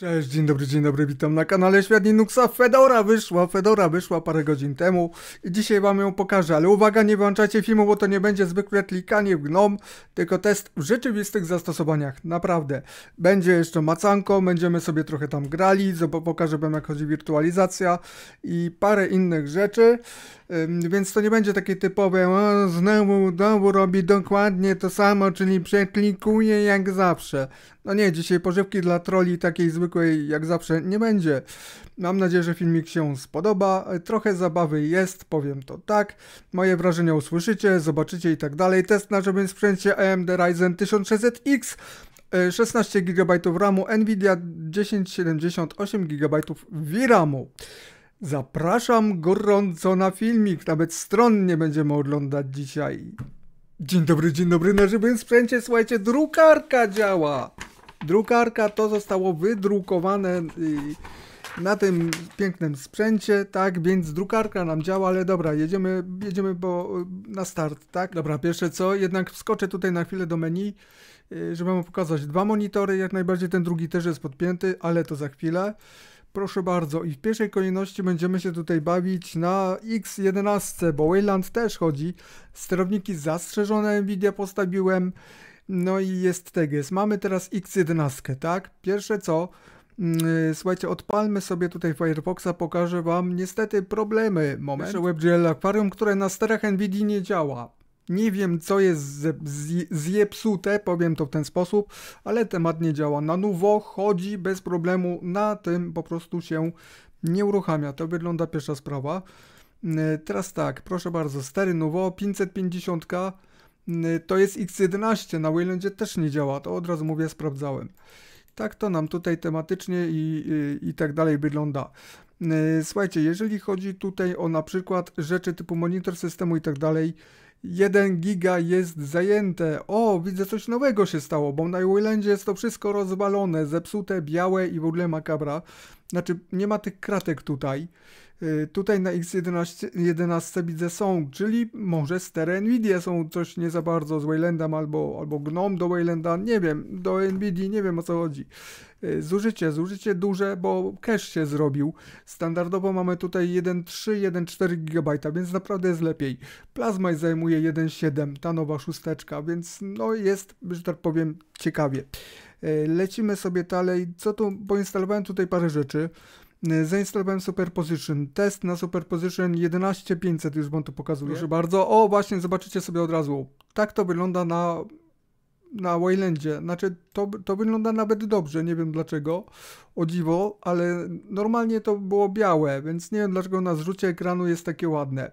Cześć, dzień dobry, dzień dobry, witam na kanale Świat Linuxa. Fedora wyszła, Fedora wyszła parę godzin temu i dzisiaj wam ją pokażę, ale uwaga, nie włączajcie filmu, bo to nie będzie zwykłe klikanie w GNOME, tylko test w rzeczywistych zastosowaniach, naprawdę. Będzie jeszcze macanko, będziemy sobie trochę tam grali, pokażę wam jak chodzi wirtualizacja i parę innych rzeczy, więc to nie będzie takie typowe, o, znowu, znowu robi dokładnie to samo, czyli przeklikuje jak zawsze. No nie, dzisiaj pożywki dla troli takiej zwykłej zwykłej jak zawsze nie będzie. Mam nadzieję, że filmik się spodoba. Trochę zabawy jest, powiem to tak. Moje wrażenia usłyszycie, zobaczycie i tak dalej. Test na żebym sprzęcie AMD Ryzen 1600X 16 GB RAMu Nvidia 1078 GB VRAMu. Zapraszam gorąco na filmik, nawet stron nie będziemy oglądać dzisiaj. Dzień dobry, dzień dobry na żywym sprzęcie, słuchajcie, drukarka działa! drukarka, to zostało wydrukowane y, na tym pięknym sprzęcie, tak, więc drukarka nam działa, ale dobra, jedziemy, jedziemy bo y, na start, tak? Dobra, pierwsze co, jednak wskoczę tutaj na chwilę do menu, y, żeby wam pokazać dwa monitory, jak najbardziej ten drugi też jest podpięty, ale to za chwilę. Proszę bardzo, i w pierwszej kolejności będziemy się tutaj bawić na X11, bo Wayland też chodzi. Sterowniki zastrzeżone Nvidia postawiłem. No i jest teges. Mamy teraz X11, tak? Pierwsze co, mm, y, Słuchajcie, odpalmy sobie tutaj Firefoxa, pokażę wam niestety problemy. Moment. Pierwsze WebGL akwarium, które na sterach NVIDIA nie działa. Nie wiem, co jest zjepsute, powiem to w ten sposób, ale temat nie działa. Na nowo chodzi bez problemu, na tym po prostu się nie uruchamia. To wygląda pierwsza sprawa. Y, teraz tak, proszę bardzo, stery nowo 550 to jest X11, na Waylandzie też nie działa, to od razu mówię, sprawdzałem. Tak to nam tutaj tematycznie i, i, i tak dalej wygląda. Słuchajcie, jeżeli chodzi tutaj o na przykład rzeczy typu monitor systemu i tak dalej, 1 giga jest zajęte. O, widzę coś nowego się stało, bo na Waylandzie jest to wszystko rozwalone, zepsute, białe i w ogóle makabra. Znaczy, nie ma tych kratek tutaj. Y, tutaj na X11 widzę są, czyli może stery Nvidia są coś nie za bardzo z Waylandem albo, albo Gnome do Waylanda, nie wiem, do Nvidia, nie wiem o co chodzi. Y, zużycie, zużycie duże, bo cache się zrobił. Standardowo mamy tutaj 1,3, 1,4 GB, więc naprawdę jest lepiej. Plasma zajmuje 1,7, ta nowa szósteczka, więc no jest, że tak powiem, ciekawie. Y, lecimy sobie dalej. Co tu? Poinstalowałem tutaj parę rzeczy. Y, zainstalowałem Superposition. Test na Superposition 11500 już wam to pokazuje, proszę bardzo. O, właśnie, zobaczycie sobie od razu. Tak to wygląda na na Waylandzie. Znaczy, to, to wygląda nawet dobrze, nie wiem dlaczego, o dziwo, ale normalnie to było białe, więc nie wiem dlaczego na zrzucie ekranu jest takie ładne.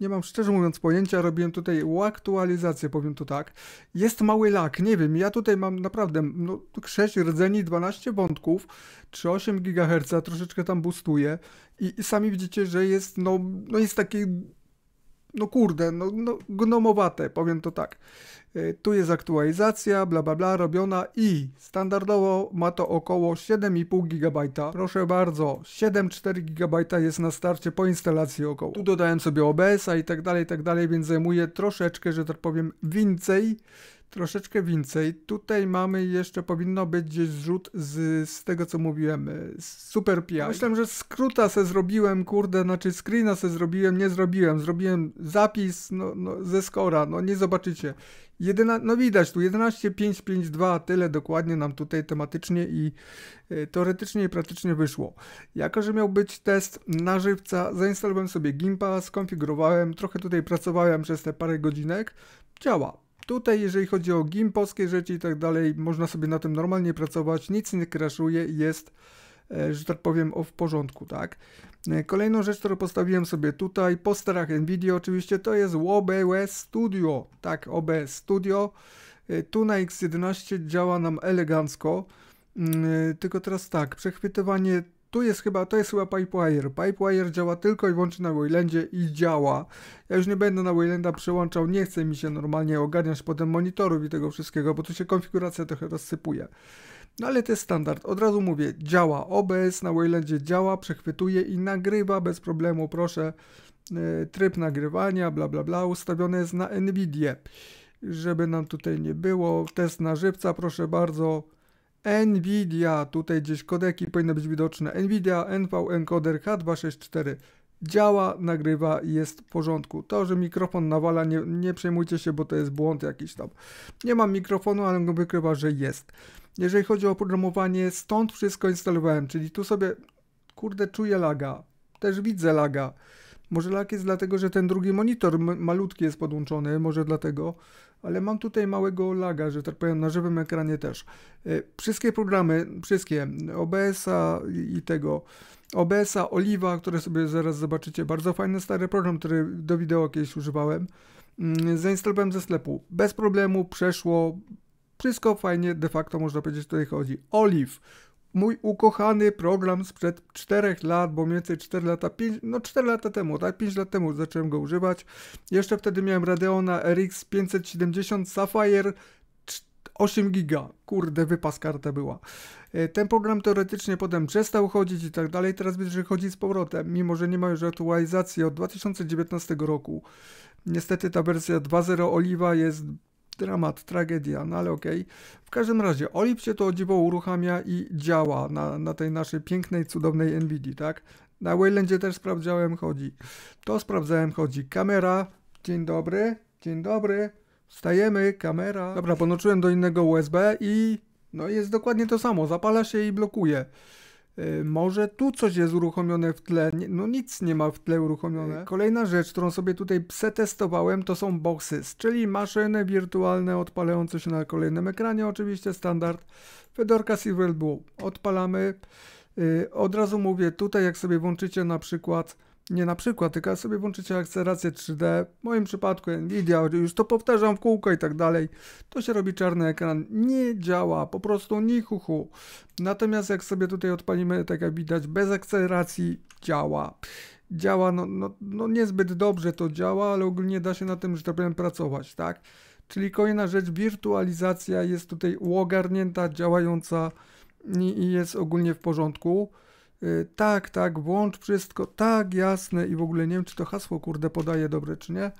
Nie mam szczerze mówiąc pojęcia, robiłem tutaj uaktualizację, powiem to tak. Jest mały lak, nie wiem, ja tutaj mam naprawdę no, 6 rdzeni, 12 wątków, 3,8 GHz, troszeczkę tam bustuje i, i sami widzicie, że jest, no, no jest taki no kurde, no, no gnomowate, powiem to tak. E, tu jest aktualizacja, bla bla bla, robiona i standardowo ma to około 7,5 GB. Proszę bardzo, 7,4 GB jest na starcie po instalacji około. Tu dodałem sobie OBS-a i tak dalej, i tak dalej, więc zajmuje troszeczkę, że tak powiem, więcej troszeczkę więcej. Tutaj mamy jeszcze, powinno być gdzieś zrzut z, z tego, co mówiłem, Super PI. Myślę, że skróta se zrobiłem, kurde, znaczy screena se zrobiłem, nie zrobiłem. Zrobiłem zapis no, no, ze skora, no nie zobaczycie. Jedyna, no widać tu 11.552, tyle dokładnie nam tutaj tematycznie i y, teoretycznie i praktycznie wyszło. Jako, że miał być test na żywca, zainstalowałem sobie Gimpa, skonfigurowałem, trochę tutaj pracowałem przez te parę godzinek, działa. Tutaj, jeżeli chodzi o GIM, polskie rzeczy i tak dalej, można sobie na tym normalnie pracować, nic nie kraszuje i jest, e, że tak powiem, o w porządku, tak? E, kolejną rzecz, którą postawiłem sobie tutaj, po starach NVIDIA oczywiście, to jest OBS Studio, tak, OBS Studio. E, tu na X11 działa nam elegancko, mm, tylko teraz tak, przechwytywanie tu jest chyba, to jest chyba Pipewire. Pipewire działa tylko i wyłącznie na Waylandzie i działa. Ja już nie będę na Waylanda przełączał, nie chcę mi się normalnie ogarniać potem monitorów i tego wszystkiego, bo tu się konfiguracja trochę rozsypuje. No ale to jest standard. Od razu mówię, działa. OBS na Waylandzie działa, przechwytuje i nagrywa bez problemu, proszę. E, tryb nagrywania, bla bla bla, ustawione jest na NVIDIA. Żeby nam tutaj nie było, test na żywca, proszę bardzo NVIDIA, tutaj gdzieś kodeki powinny być widoczne, NVIDIA NV Encoder H264 działa, nagrywa i jest w porządku. To, że mikrofon nawala, nie, nie przejmujcie się, bo to jest błąd jakiś tam. Nie mam mikrofonu, ale go wykrywa, że jest. Jeżeli chodzi o oprogramowanie, stąd wszystko instalowałem, czyli tu sobie, kurde, czuję laga, też widzę laga. Może lag jest dlatego, że ten drugi monitor malutki jest podłączony, może dlatego ale mam tutaj małego laga, że tak powiem, na żywym ekranie też. E, wszystkie programy, wszystkie, OBS-a i tego, OBS-a, Oliwa, które sobie zaraz zobaczycie, bardzo fajny stary program, który do wideo kiedyś używałem, mm, zainstalowałem ze sklepu. Bez problemu przeszło, wszystko fajnie, de facto można powiedzieć, tutaj chodzi. Olive, mój ukochany program sprzed 4 lat, bo mniej więcej 4 lata, 5, no 4 lata temu, tak, 5 lat temu zacząłem go używać. Jeszcze wtedy miałem Radeona RX 570 Sapphire 8 giga. Kurde, wypas karta była. E, ten program teoretycznie potem przestał chodzić i tak dalej, teraz widzę, że chodzi z powrotem, mimo że nie ma już aktualizacji od 2019 roku. Niestety ta wersja 2.0 Oliwa jest dramat, tragedia, no ale okej. Okay. W każdym razie OLIP się to dziwo uruchamia i działa na, na tej naszej pięknej, cudownej NVD, tak? Na Waylandzie też sprawdzałem, chodzi. To sprawdzałem, chodzi. Kamera, dzień dobry, dzień dobry. Stajemy, kamera. Dobra, ponoczyłem do innego USB i no jest dokładnie to samo. Zapala się i blokuje. Y, może tu coś jest uruchomione w tle, no nic nie ma w tle uruchomione. Y. Kolejna rzecz, którą sobie tutaj przetestowałem, to są boxes, czyli maszyny wirtualne odpalające się na kolejnym ekranie, oczywiście standard. Fedorka Silver Blue. Odpalamy. Y, od razu mówię, tutaj jak sobie włączycie na przykład nie na przykład, tylko sobie włączycie akcelerację 3D, w moim przypadku Nvidia, już to powtarzam w kółko i tak dalej, to się robi czarny ekran, nie działa, po prostu nichuchu. Natomiast jak sobie tutaj odpalimy, tak jak widać, bez akceleracji działa. Działa, no, no, no niezbyt dobrze to działa, ale ogólnie da się na tym, że tak powiem, pracować, tak? Czyli kolejna rzecz, wirtualizacja jest tutaj uogarnięta, działająca i jest ogólnie w porządku. Y, tak, tak, włącz wszystko, tak, jasne i w ogóle nie wiem, czy to hasło, kurde, podaje dobre, czy nie.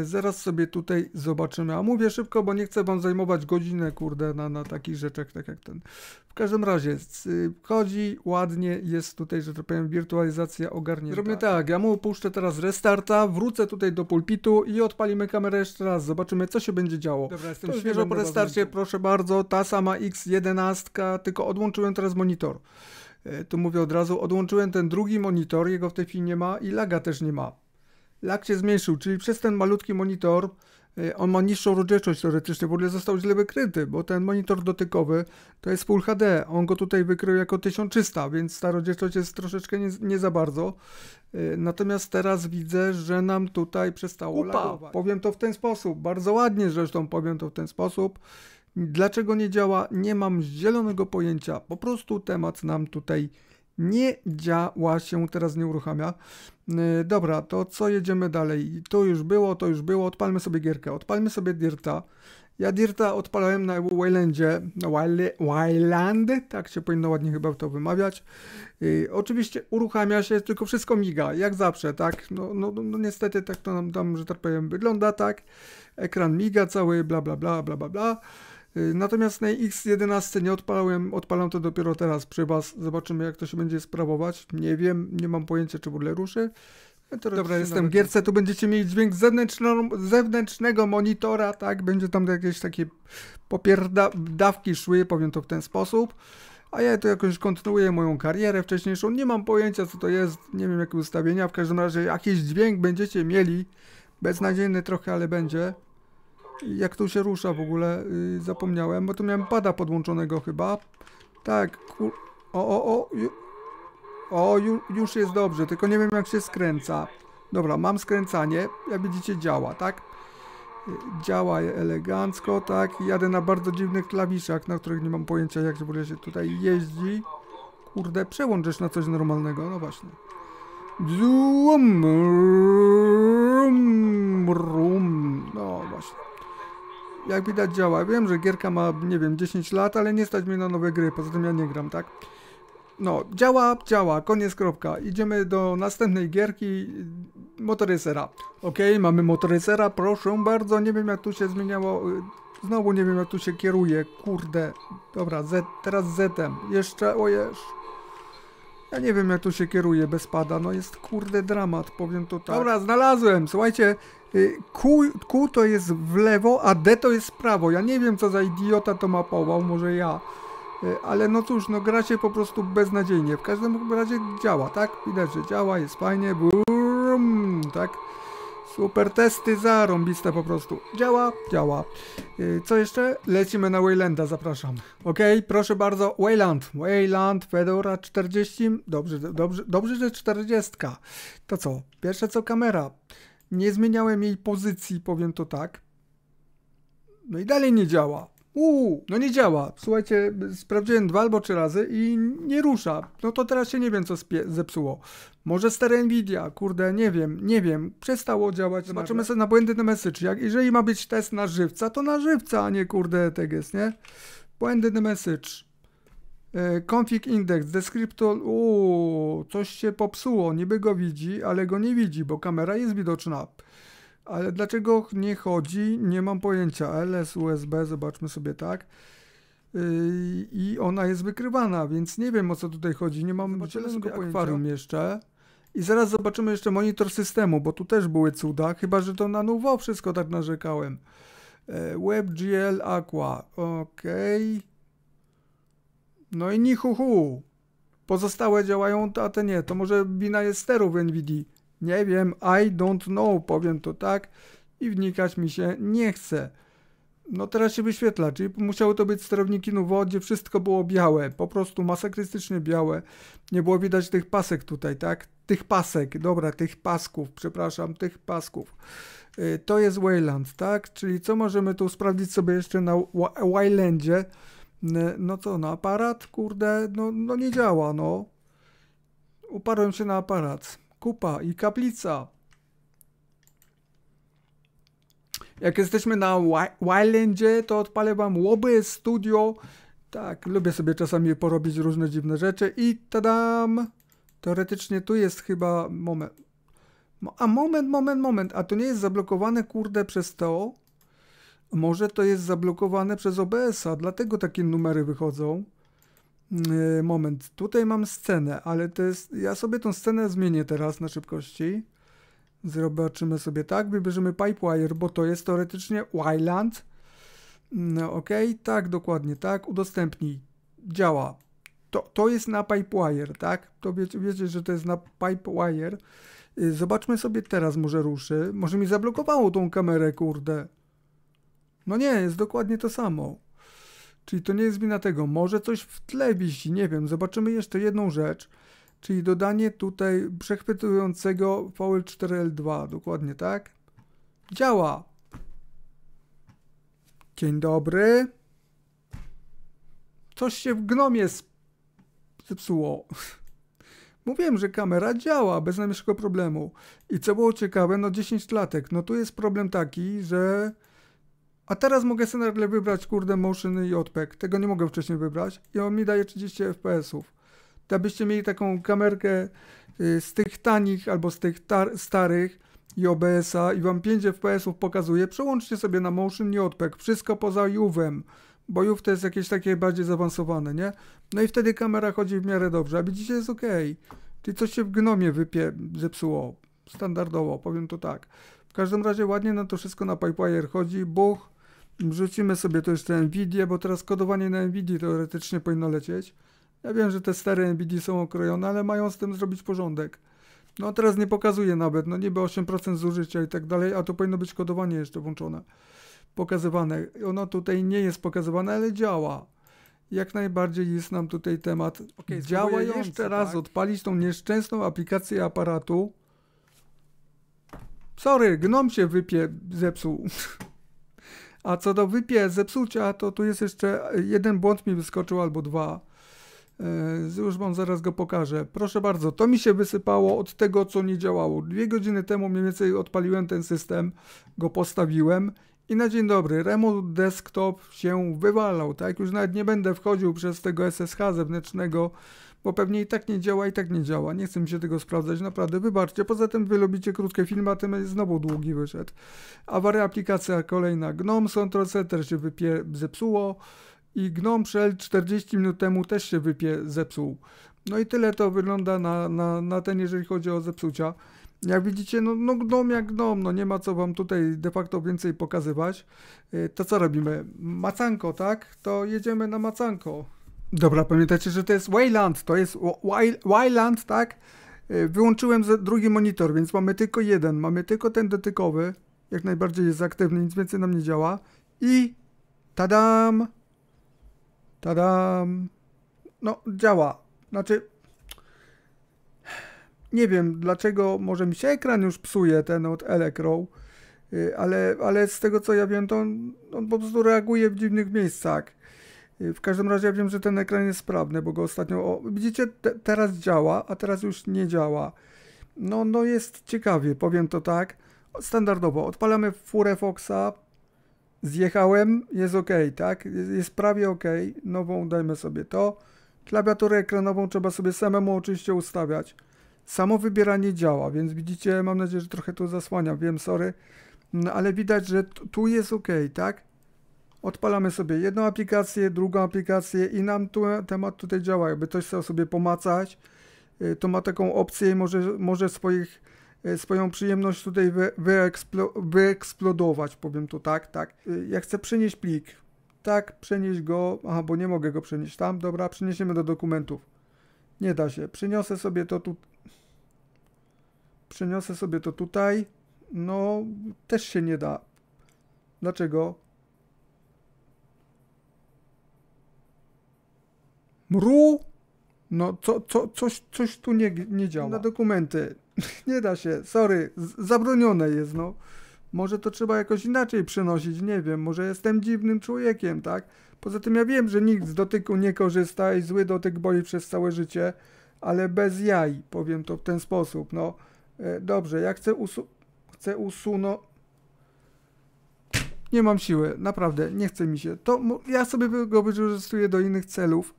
Y, zaraz sobie tutaj zobaczymy. A mówię szybko, bo nie chcę wam zajmować godzinę, kurde, na, na takich rzeczach, tak jak ten. W każdym razie, y, chodzi ładnie, jest tutaj, że tak powiem, wirtualizacja ogarnięta. Zrobię tak, ja mu puszczę teraz restarta, wrócę tutaj do pulpitu i odpalimy kamerę jeszcze raz, zobaczymy, co się będzie działo. Dobra, jestem świeżo po restarcie, proszę bardzo, ta sama X11, tylko odłączyłem teraz monitor. E, to mówię od razu, odłączyłem ten drugi monitor, jego w tej chwili nie ma i laga też nie ma. Lag się zmniejszył, czyli przez ten malutki monitor e, on ma niższą rozdzielczość teoretycznie, w ogóle został źle wykryty, bo ten monitor dotykowy to jest Full HD, on go tutaj wykrył jako 1300, więc ta rozdzielczość jest troszeczkę nie, nie za bardzo. E, natomiast teraz widzę, że nam tutaj przestało Upa. Lagować. Powiem to w ten sposób, bardzo ładnie zresztą powiem to w ten sposób. Dlaczego nie działa? Nie mam zielonego pojęcia. Po prostu temat nam tutaj nie działa się, teraz nie uruchamia. Yy, dobra, to co jedziemy dalej? To już było, to już było. Odpalmy sobie gierkę. Odpalmy sobie Dirta. Ja Dirta odpalałem na Waylandzie. Wayland, tak się powinno ładnie chyba to wymawiać. Yy, oczywiście uruchamia się, tylko wszystko miga, jak zawsze, tak? No, no, no, no niestety tak to nam tam, że tak powiem, wygląda, tak? Ekran miga cały, bla bla bla bla bla bla. Y, natomiast na X11 nie odpalałem, odpalam to dopiero teraz przy Was. Zobaczymy jak to się będzie sprawować. Nie wiem, nie mam pojęcia czy w ogóle ruszy. No teraz Dobra, jestem w gierce, tu będziecie mieli dźwięk zewnętrznego monitora, tak? Będzie tam jakieś takie popierdawki szły, powiem to w ten sposób. A ja tu jakoś kontynuuję moją karierę wcześniejszą, nie mam pojęcia co to jest, nie wiem jakie ustawienia, w każdym razie jakiś dźwięk będziecie mieli. Beznadziejny trochę, ale będzie jak tu się rusza w ogóle, yy, zapomniałem, bo tu miałem pada podłączonego chyba. Tak, kur... O, o, o, ju... o ju, już jest dobrze, tylko nie wiem jak się skręca. Dobra, mam skręcanie, jak widzicie działa, tak? Y, działa elegancko, tak? Jadę na bardzo dziwnych klawiszach, na których nie mam pojęcia jak w ogóle się tutaj jeździ. Kurde, przełączysz na coś normalnego, no właśnie. Zoom, rum, rum. No właśnie jak widać działa. Wiem, że gierka ma, nie wiem, 10 lat, ale nie stać mnie na nowe gry, poza tym ja nie gram, tak? No, działa, działa, koniec, kropka. Idziemy do następnej gierki motorysera. Ok, mamy motorysera, proszę bardzo, nie wiem jak tu się zmieniało, y, znowu nie wiem jak tu się kieruje, kurde. Dobra, Z, teraz Z-em, jeszcze, o jeszcze. Ja nie wiem, jak to się kieruje bez pada. No jest kurde dramat, powiem to tak. Dobra, znalazłem. Słuchajcie, y, Q, Q to jest w lewo, a D to jest w prawo. Ja nie wiem, co za idiota to mapował, może ja. Y, ale no cóż, no gra się po prostu beznadziejnie. W każdym razie działa, tak? Widać, że działa, jest fajnie. Brum, tak? Super testy, zarąbiste po prostu. Działa, działa. Y, co jeszcze? Lecimy na Waylanda, zapraszam. Ok, proszę bardzo, Wayland. Wayland, Fedora 40. Dobrze, dobrze, dobrze, że 40. To co? Pierwsze co kamera. Nie zmieniałem jej pozycji, powiem to tak. No i dalej nie działa. Uuu, no nie działa. Słuchajcie, sprawdziłem dwa albo trzy razy i nie rusza. No to teraz się nie wiem, co zepsuło. Może stare Nvidia, kurde, nie wiem, nie wiem. Przestało działać. Zobaczymy sobie na błędy message. Jak, jeżeli ma być test na żywca, to na żywca, a nie kurde jest nie? Błędy message. E, config index, descriptor, uuu, coś się popsuło. Niby go widzi, ale go nie widzi, bo kamera jest widoczna ale dlaczego nie chodzi, nie mam pojęcia. LS, USB, zobaczmy sobie tak. Yy, I ona jest wykrywana, więc nie wiem o co tutaj chodzi. Nie mam zielonego akwarium jeszcze. I zaraz zobaczymy jeszcze monitor systemu, bo tu też były cuda, chyba że to na nowo wszystko tak narzekałem. Yy, WebGL Aqua, ok. No i nichuchu. Pozostałe działają, a te nie. To może wina jest sterów Nvidia. Nie wiem, I don't know, powiem to tak i wnikać mi się nie chce. No teraz się wyświetla, czyli musiały to być sterowniki Nuvo, gdzie wszystko było białe, po prostu masakrystycznie białe. Nie było widać tych pasek tutaj, tak? Tych pasek, dobra, tych pasków, przepraszam, tych pasków. Y, to jest Wayland, tak? Czyli co możemy tu sprawdzić sobie jeszcze na Waylandzie? No co, na aparat, kurde, no, no nie działa, no. Uparłem się na aparat kupa i kaplica. Jak jesteśmy na Wildlandzie, to odpalę wam Łoby Studio. Tak, lubię sobie czasami porobić różne dziwne rzeczy i tadam! Teoretycznie tu jest chyba moment. A moment, moment, moment. A to nie jest zablokowane, kurde, przez to? Może to jest zablokowane przez OBS-a, dlatego takie numery wychodzą. Y, moment, tutaj mam scenę, ale to jest, ja sobie tą scenę zmienię teraz na szybkości. Zobaczymy sobie tak, wybierzemy Pipewire, bo to jest teoretycznie Wiland. No, ok, tak, dokładnie, tak, udostępnij, działa. To, to jest na Pipewire, tak? To wiecie, wiecie, że to jest na Pipewire. Y, zobaczmy sobie teraz, może ruszy. Może mi zablokowało tą kamerę, kurde. No nie, jest dokładnie to samo. Czyli to nie jest wina tego. Może coś w tle wisi, nie wiem. Zobaczymy jeszcze jedną rzecz, czyli dodanie tutaj przechwytującego VL4L2, dokładnie tak? Działa! Dzień dobry. Coś się w gnomie zepsuło. Mówiłem, że kamera działa bez najmniejszego problemu. I co było ciekawe, no 10 latek. No tu jest problem taki, że a teraz mogę sobie nagle wybrać, kurde, motion i JPEG. Tego nie mogę wcześniej wybrać. I on mi daje 30 FPS-ów. To abyście mieli taką kamerkę y, z tych tanich albo z tych starych i OBS-a i wam 5 FPS-ów pokazuje, przełączcie sobie na motion i JPEG. Wszystko poza juwem bo już to jest jakieś takie bardziej zaawansowane, nie? No i wtedy kamera chodzi w miarę dobrze, a widzicie, jest ok. Czyli coś się w gnomie wypie, zepsuło, standardowo, powiem to tak. W każdym razie ładnie na to wszystko na Pipewire chodzi, buch, Wrzucimy sobie to jeszcze NVIDIA, bo teraz kodowanie na NVIDIA teoretycznie powinno lecieć. Ja wiem, że te stare NVIDIA są okrojone, ale mają z tym zrobić porządek. No teraz nie pokazuje nawet, no niby 8% zużycia i tak dalej, a to powinno być kodowanie jeszcze włączone, pokazywane. Ono tutaj nie jest pokazywane, ale działa. Jak najbardziej jest nam tutaj temat. Okay, działa jeszcze raz, tak? odpalić tą nieszczęsną aplikację aparatu. Sorry, gnom się wypie, zepsuł. A co do wypie zepsucia, to tu jest jeszcze jeden błąd mi wyskoczył albo dwa. E, już wam zaraz go pokażę. Proszę bardzo, to mi się wysypało od tego, co nie działało. Dwie godziny temu mniej więcej odpaliłem ten system, go postawiłem i na dzień dobry, remote desktop się wywalał, tak? Już nawet nie będę wchodził przez tego SSH zewnętrznego, bo pewnie i tak nie działa, i tak nie działa. Nie chcę mi się tego sprawdzać, naprawdę, wybaczcie. Poza tym wy lubicie krótkie filmy, a ten znowu długi wyszedł. Awaria aplikacja kolejna. Gnome Soundtrace też się wypie zepsuło i Gnome Shell 40 minut temu też się wypie zepsuł. No i tyle to wygląda na, na, na ten, jeżeli chodzi o zepsucia. Jak widzicie, no, no gnom jak gnom, no nie ma co wam tutaj de facto więcej pokazywać. Y, to co robimy? Macanko, tak? To jedziemy na macanko. Dobra, pamiętajcie, że to jest Wayland, to jest Wayland, tak? E, wyłączyłem drugi monitor, więc mamy tylko jeden, mamy tylko ten dotykowy, jak najbardziej jest aktywny, nic więcej nam nie działa. I tadam, tadam, no działa, znaczy nie wiem dlaczego, może mi się ekran już psuje ten od Elecro, y, ale, ale z tego co ja wiem, to on, on po prostu reaguje w dziwnych miejscach. Y, w każdym razie ja wiem, że ten ekran jest sprawny, bo go ostatnio. O, widzicie, te, teraz działa, a teraz już nie działa. No, no jest ciekawie, powiem to tak. Standardowo odpalamy furę Foxa. Zjechałem, jest ok, tak? Jest, jest prawie ok. Nową dajmy sobie to. Klawiaturę ekranową trzeba sobie samemu oczywiście ustawiać. Samo wybieranie działa, więc widzicie, mam nadzieję, że trochę to zasłania, wiem, sorry, no, ale widać, że tu jest ok, tak? odpalamy sobie jedną aplikację, drugą aplikację i nam tu, temat tutaj działa. Jakby ktoś chciał sobie pomacać, y, to ma taką opcję i może, może swoich, y, swoją przyjemność tutaj wy, wyeksplodować, powiem to tak, tak. Y, ja chcę przenieść plik, tak, przenieść go, aha, bo nie mogę go przenieść tam, dobra, przeniesiemy do dokumentów. Nie da się, przyniosę sobie to tu, przeniosę sobie to tutaj, no, też się nie da. Dlaczego? Mru? No, co, co, coś, coś tu nie, nie działa. Na dokumenty. Nie da się, sorry, zabronione jest, no. Może to trzeba jakoś inaczej przenosić, nie wiem, może jestem dziwnym człowiekiem, tak? Poza tym ja wiem, że nikt z dotyku nie korzysta i zły dotyk boli przez całe życie, ale bez jaj, powiem to w ten sposób, no. E, dobrze, ja chcę, usu chcę usunąć... Nie mam siły, naprawdę, nie chce mi się. To ja sobie go wykorzystuję do innych celów.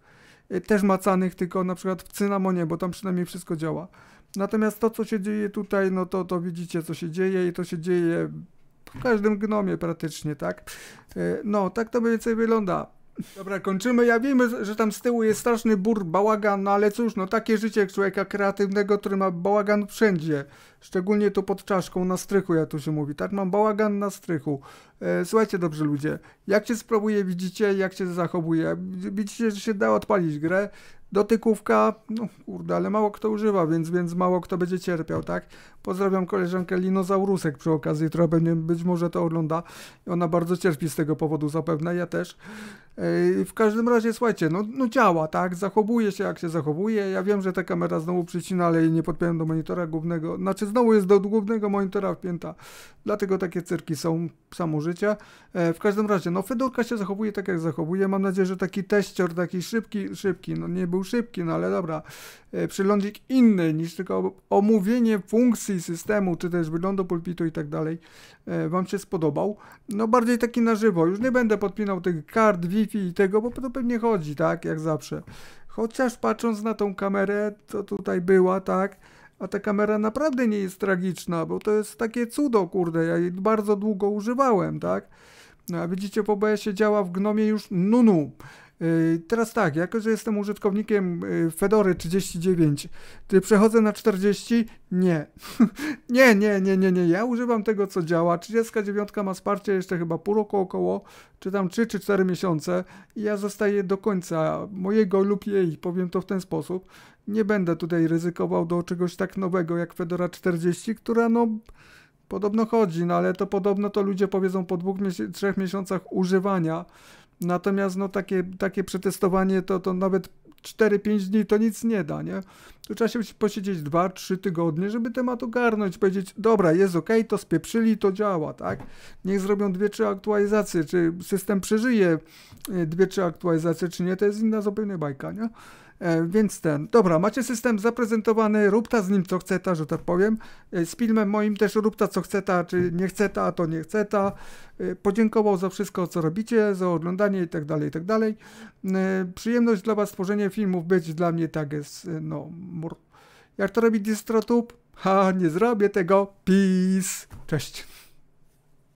Y, też macanych, tylko na przykład w cynamonie, bo tam przynajmniej wszystko działa. Natomiast to, co się dzieje tutaj, no to, to widzicie, co się dzieje i to się dzieje w każdym gnomie praktycznie, tak? Y, no, tak to mniej więcej wygląda. Dobra, kończymy. Ja wiemy, że tam z tyłu jest straszny bur, bałagan, no ale cóż, no takie życie człowieka kreatywnego, który ma bałagan wszędzie. Szczególnie tu pod czaszką, na strychu, ja tu się mówi. Tak, mam bałagan na strychu. E, słuchajcie, dobrze ludzie, jak się spróbuje, widzicie, jak się zachowuje. Widzicie, że się da odpalić grę. Dotykówka, no kurde, ale mało kto używa, więc, więc mało kto będzie cierpiał, tak? Pozdrawiam koleżankę Linozaurusek przy okazji, która pewnie być może to ogląda i ona bardzo cierpi z tego powodu zapewne, ja też. w każdym razie, słuchajcie, no, no działa, tak? Zachowuje się jak się zachowuje. Ja wiem, że ta kamera znowu przycina, ale jej nie podpiąłem do monitora głównego. Znaczy, znowu jest do głównego monitora wpięta. Dlatego takie cyrki są samo życie. E, w każdym razie, no Fedorka się zachowuje tak, jak zachowuje. Mam nadzieję, że taki teścior, taki szybki, szybki, no nie był był szybki, no ale dobra, e, przylądnik inny niż tylko omówienie funkcji systemu, czy też wyglądu pulpitu i tak dalej e, Wam się spodobał. No bardziej taki na żywo, już nie będę podpinał tych kart Wi-Fi i tego, bo to pewnie chodzi, tak, jak zawsze. Chociaż patrząc na tą kamerę, to tutaj była, tak, a ta kamera naprawdę nie jest tragiczna, bo to jest takie cudo, kurde, ja jej bardzo długo używałem, tak. No, a widzicie, w OBS-ie działa w gnomie już nunu. Y, teraz tak, jako że jestem użytkownikiem y, Fedory 39, ty przechodzę na 40? Nie. nie, nie, nie, nie, nie. Ja używam tego, co działa. 39 ma wsparcie jeszcze chyba pół roku około, czy tam 3 czy 4 miesiące i ja zostaję do końca mojego lub jej, powiem to w ten sposób. Nie będę tutaj ryzykował do czegoś tak nowego jak Fedora 40, która no podobno chodzi, no ale to podobno to ludzie powiedzą po dwóch, trzech miesiącach używania Natomiast no, takie, takie przetestowanie to, to nawet 4-5 dni to nic nie da, nie? Tu trzeba się posiedzieć 2-3 tygodnie, żeby temat ogarnąć, powiedzieć, dobra, jest ok, to spieprzyli, to działa, tak? Niech zrobią 2-3 aktualizacje, czy system przeżyje 2-3 y, aktualizacje, czy nie, to jest inna zupełnie bajka, nie? E, więc ten, dobra, macie system zaprezentowany, róbta z nim co chce ta, że tak powiem. E, z filmem moim też róbta co chce ta, czy nie chce ta, to nie chce ta. E, podziękował za wszystko, co robicie, za oglądanie itd., tak dalej. Tak przyjemność dla Was tworzenie filmów być dla mnie tak jest, no, mur. Jak to robi DistroTube? Ha, nie zrobię tego. Peace. Cześć.